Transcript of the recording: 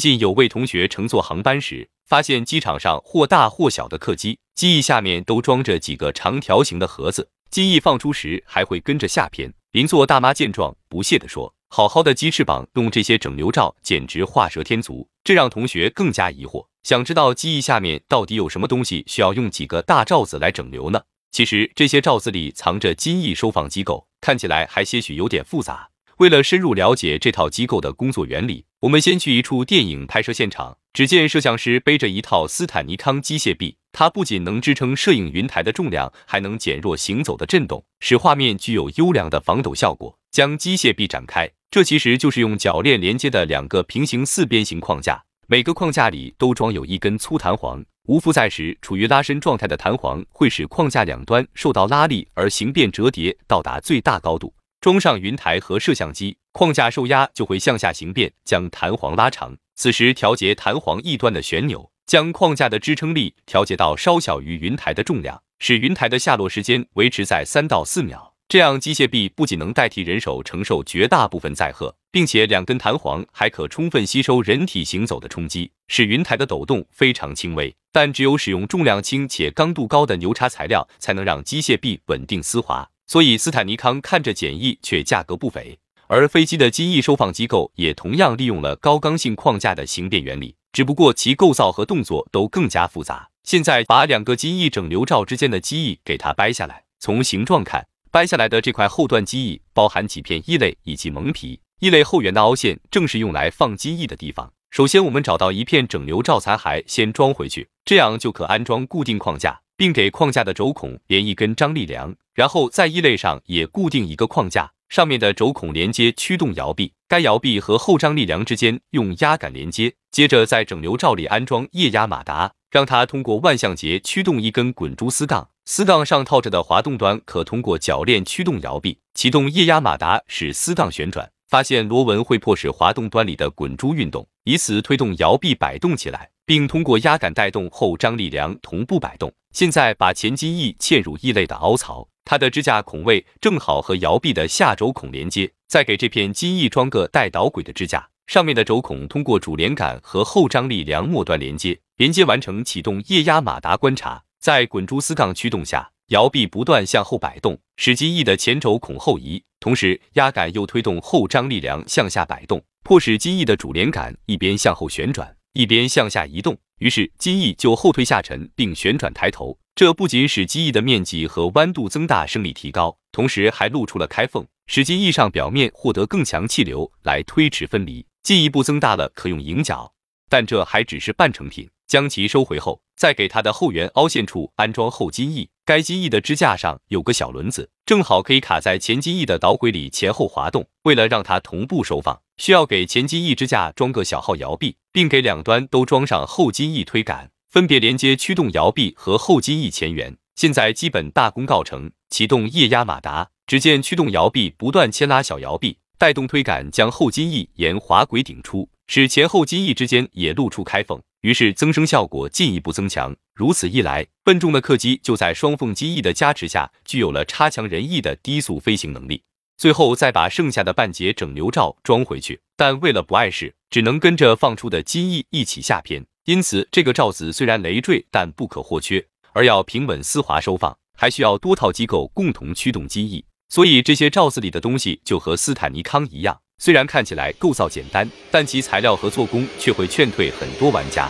近有位同学乘坐航班时，发现机场上或大或小的客机机翼下面都装着几个长条形的盒子，机翼放出时还会跟着下偏。邻座大妈见状，不屑的说：“好好的鸡翅膀弄这些整流罩，简直画蛇添足。”这让同学更加疑惑，想知道机翼下面到底有什么东西需要用几个大罩子来整流呢？其实这些罩子里藏着机翼收放机构，看起来还些许有点复杂。为了深入了解这套机构的工作原理，我们先去一处电影拍摄现场。只见摄像师背着一套斯坦尼康机械臂，它不仅能支撑摄影云台的重量，还能减弱行走的震动，使画面具有优良的防抖效果。将机械臂展开，这其实就是用铰链连接的两个平行四边形框架，每个框架里都装有一根粗弹簧。无负载时，处于拉伸状态的弹簧会使框架两端受到拉力而形变折叠，到达最大高度。装上云台和摄像机，框架受压就会向下行变，将弹簧拉长。此时调节弹簧一端的旋钮，将框架的支撑力调节到稍小于云台的重量，使云台的下落时间维持在三到四秒。这样机械臂不仅能代替人手承受绝大部分载荷，并且两根弹簧还可充分吸收人体行走的冲击，使云台的抖动非常轻微。但只有使用重量轻且刚度高的牛叉材料，才能让机械臂稳定丝滑。所以斯坦尼康看着简易，却价格不菲。而飞机的机翼收放机构也同样利用了高刚性框架的形变原理，只不过其构造和动作都更加复杂。现在把两个机翼整流罩之间的机翼给它掰下来，从形状看，掰下来的这块后段机翼包含几片翼肋以及蒙皮，翼肋后缘的凹陷正是用来放机翼的地方。首先我们找到一片整流罩残骸，先装回去，这样就可安装固定框架，并给框架的轴孔连一根张力梁。然后在翼类上也固定一个框架，上面的轴孔连接驱动摇臂，该摇臂和后张力梁之间用压杆连接。接着在整流罩里安装液压马达，让它通过万向节驱动一根滚珠丝杠，丝杠上套着的滑动端可通过铰链驱动摇臂。启动液压马达使丝杠旋转，发现螺纹会迫使滑动端里的滚珠运动，以此推动摇臂摆动起来。并通过压杆带动后张力梁同步摆动。现在把前襟翼嵌入翼类的凹槽，它的支架孔位正好和摇臂的下轴孔连接。再给这片机翼装个带导轨的支架，上面的轴孔通过主连杆和后张力梁末端连接。连接完成，启动液压马达。观察在滚珠丝杠驱动下，摇臂不断向后摆动，使机翼的前轴孔后移，同时压杆又推动后张力梁向下摆动，迫使机翼的主连杆一边向后旋转。一边向下移动，于是机翼就后退下沉并旋转抬头，这不仅使机翼的面积和弯度增大，升力提高，同时还露出了开缝，使机翼上表面获得更强气流来推迟分离，进一步增大了可用迎角。但这还只是半成品，将其收回后，再给它的后缘凹陷处安装后机翼，该机翼的支架上有个小轮子，正好可以卡在前机翼的导轨里前后滑动。为了让它同步收放，需要给前机翼支架装个小号摇臂。并给两端都装上后襟翼推杆，分别连接驱动摇臂和后襟翼前缘。现在基本大功告成。启动液压马达，只见驱动摇臂不断牵拉小摇臂，带动推杆将后襟翼沿滑轨顶出，使前后襟翼之间也露出开缝，于是增生效果进一步增强。如此一来，笨重的客机就在双缝襟翼的加持下，具有了差强人意的低速飞行能力。最后再把剩下的半截整流罩装回去，但为了不碍事。只能跟着放出的机翼一起下偏，因此这个罩子虽然累赘，但不可或缺。而要平稳丝滑收放，还需要多套机构共同驱动机翼，所以这些罩子里的东西就和斯坦尼康一样，虽然看起来构造简单，但其材料和做工却会劝退很多玩家。